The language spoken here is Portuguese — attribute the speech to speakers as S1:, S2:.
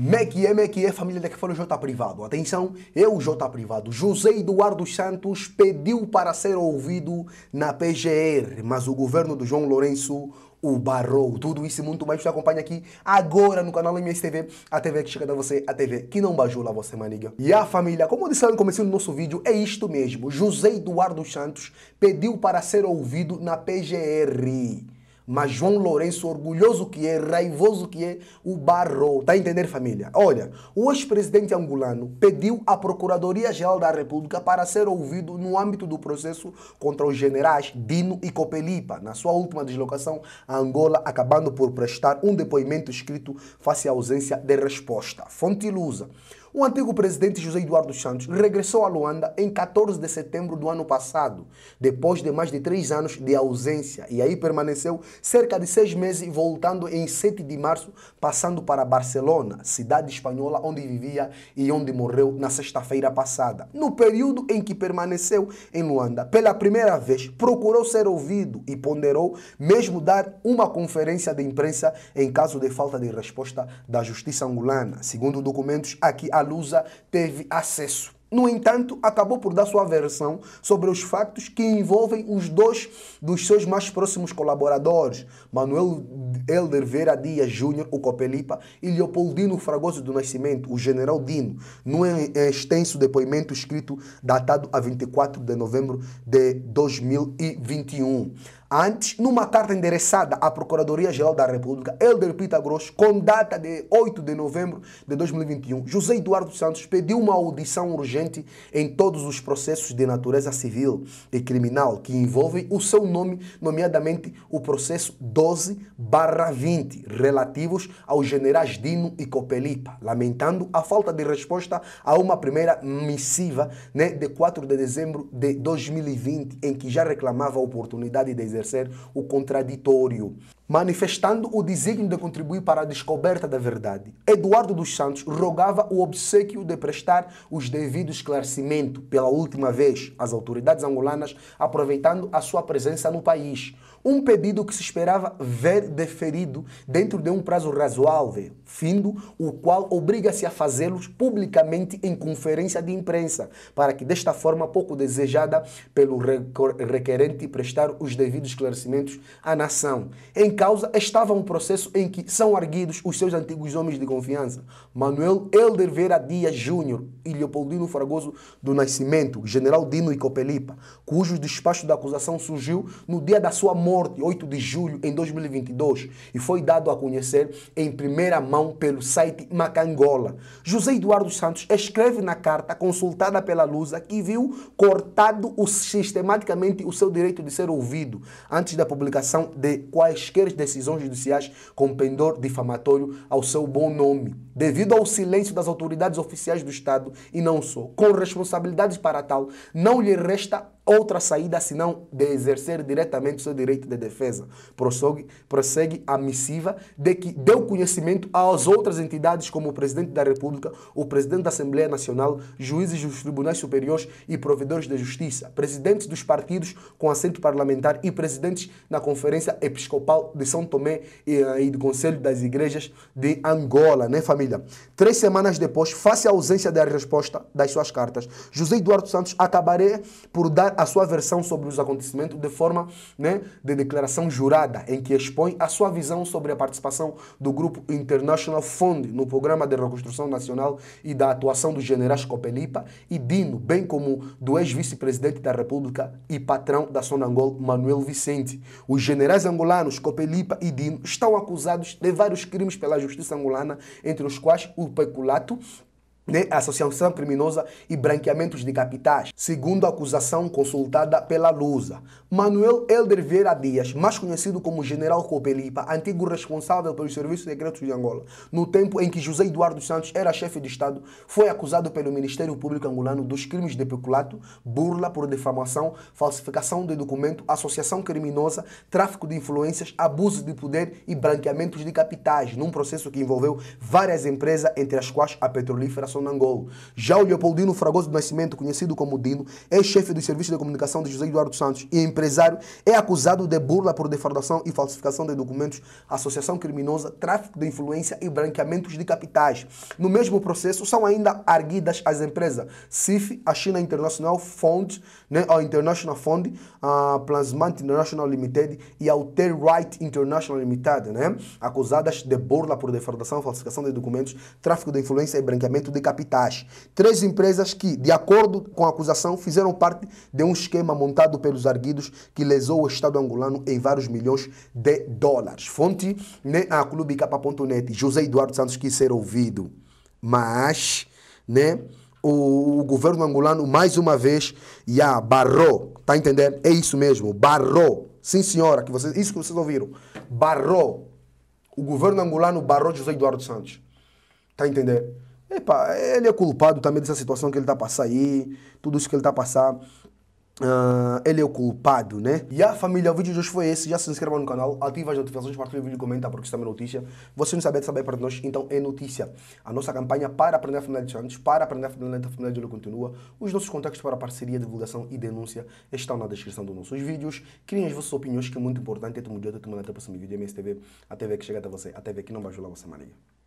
S1: Como é que é, família da que o J Privado? Atenção, eu, J Privado, José Eduardo Santos pediu para ser ouvido na PGR, mas o governo do João Lourenço o barrou. Tudo isso e muito mais você acompanha aqui agora no canal MSTV, a TV que chega da você, a TV que não bajula você, maniga. E a família, como eu lá no começo do nosso vídeo, é isto mesmo. José Eduardo Santos pediu para ser ouvido na PGR. Mas João Lourenço, orgulhoso que é, raivoso que é, o barrou. Está a entender, família? Olha, o ex-presidente angolano pediu à Procuradoria-Geral da República para ser ouvido no âmbito do processo contra os generais Dino e Copelipa, na sua última deslocação a Angola, acabando por prestar um depoimento escrito face à ausência de resposta. Fonte ilusa. O antigo presidente José Eduardo Santos regressou a Luanda em 14 de setembro do ano passado, depois de mais de três anos de ausência, e aí permaneceu cerca de seis meses, voltando em 7 de março, passando para Barcelona, cidade espanhola onde vivia e onde morreu na sexta-feira passada. No período em que permaneceu em Luanda, pela primeira vez, procurou ser ouvido e ponderou mesmo dar uma conferência de imprensa em caso de falta de resposta da justiça angolana. Segundo documentos aqui a Lusa teve acesso. No entanto, acabou por dar sua versão sobre os factos que envolvem os dois dos seus mais próximos colaboradores, Manuel Helder Vera Dias Júnior, o Copelipa, e Leopoldino Fragoso do Nascimento, o General Dino, num extenso depoimento escrito datado a 24 de novembro de 2021. Antes, numa carta endereçada à Procuradoria-Geral da República, Helder Pita Grosso, com data de 8 de novembro de 2021, José Eduardo Santos pediu uma audição urgente em todos os processos de natureza civil e criminal que envolvem o seu nome, nomeadamente o processo 12-20, relativos aos generais Dino e Copelipa, lamentando a falta de resposta a uma primeira missiva né, de 4 de dezembro de 2020, em que já reclamava a oportunidade de exercer exercer o contraditório, manifestando o desígnio de contribuir para a descoberta da verdade. Eduardo dos Santos rogava o obsequio de prestar os devidos esclarecimentos pela última vez às autoridades angolanas, aproveitando a sua presença no país. Um pedido que se esperava ver deferido dentro de um prazo razoável, findo o qual obriga-se a fazê-los publicamente em conferência de imprensa, para que desta forma pouco desejada pelo requerente prestar os devidos esclarecimentos à nação. Em causa estava um processo em que são arguidos os seus antigos homens de confiança, Manuel Helder Vera Dias Júnior e Leopoldino Fragoso do Nascimento, General Dino e Copelipa, cujo despacho da acusação surgiu no dia da sua morte, 8 de julho em 2022, e foi dado a conhecer em primeira mão pelo site Macangola. José Eduardo Santos escreve na carta consultada pela Lusa que viu cortado o, sistematicamente o seu direito de ser ouvido, antes da publicação de quaisquer decisões judiciais com pendor difamatório ao seu bom nome, devido ao silêncio das autoridades oficiais do Estado e não só, com responsabilidades para tal, não lhe resta outra saída senão de exercer diretamente seu direito de defesa. Prossegue, prossegue a missiva de que deu conhecimento às outras entidades, como o Presidente da República, o Presidente da Assembleia Nacional, juízes dos tribunais superiores e provedores da justiça, presidentes dos partidos com assento parlamentar e presidentes na Conferência Episcopal de São Tomé e, eh, e do Conselho das Igrejas de Angola, né, família? Três semanas depois, face à ausência da resposta das suas cartas, José Eduardo Santos acabaria por dar a sua versão sobre os acontecimentos de forma né, de declaração jurada, em que expõe a sua visão sobre a participação do grupo International Fund no Programa de Reconstrução Nacional e da atuação dos generais Copelipa e Dino, bem como do ex-vice-presidente da República e patrão da Sonangol, Manuel Vicente. Os generais angolanos Copelipa e Dino estão acusados de vários crimes pela justiça angolana, entre os quais o peculato, né, associação criminosa e branqueamentos de capitais, segundo a acusação consultada pela Lusa. Manuel Helder Vieira Dias, mais conhecido como General Copelipa, antigo responsável pelos serviços secretos de Angola, no tempo em que José Eduardo Santos era chefe de Estado, foi acusado pelo Ministério Público Angolano dos crimes de peculato, burla por defamação, falsificação de documento, associação criminosa, tráfico de influências, abuso de poder e branqueamentos de capitais, num processo que envolveu várias empresas, entre as quais a Petrolífera comunicação na Angola. Já o Leopoldino Fragoso do Nascimento, conhecido como Dino, é chefe do serviço de comunicação de José Eduardo Santos e é empresário, é acusado de burla por defraudação e falsificação de documentos, associação criminosa, tráfico de influência e branqueamentos de capitais. No mesmo processo, são ainda arguidas as empresas CIF, a China International Fund, né, a International Fund, a Plasmant International Limited e a Alterright International Limited, né, acusadas de burla por defraudação, falsificação de documentos, tráfico de influência e branqueamento de capitais capitais. Três empresas que, de acordo com a acusação, fizeram parte de um esquema montado pelos arguidos que lesou o Estado angolano em vários milhões de dólares. Fonte né, a Capa.net. José Eduardo Santos quis ser ouvido, mas né, o, o governo angolano, mais uma vez, já barrou. Tá entendendo? É isso mesmo, barrou. Sim, senhora, que vocês, isso que vocês ouviram. Barrou. O governo angolano barrou José Eduardo Santos. Tá entendendo? Epa, ele é culpado também dessa situação que ele está a passar aí, tudo isso que ele está a passar. Uh, ele é o culpado, né? E a família, o vídeo de hoje foi esse. Já se inscreva no canal, ativa as notificações, partilha o vídeo, comenta, porque isso também é notícia. Você não sabia de saber para nós, então é notícia. A nossa campanha para aprender a família de Santos, para aprender a família da família de Olho continua. Os nossos contatos para parceria, divulgação e denúncia estão na descrição dos nossos vídeos. Criem as vossas opiniões, que é muito importante. Eu te mudo, eu te mando até o próximo vídeo. MSTV, a TV que chega até você, a TV que não vai ajudar você, Maria.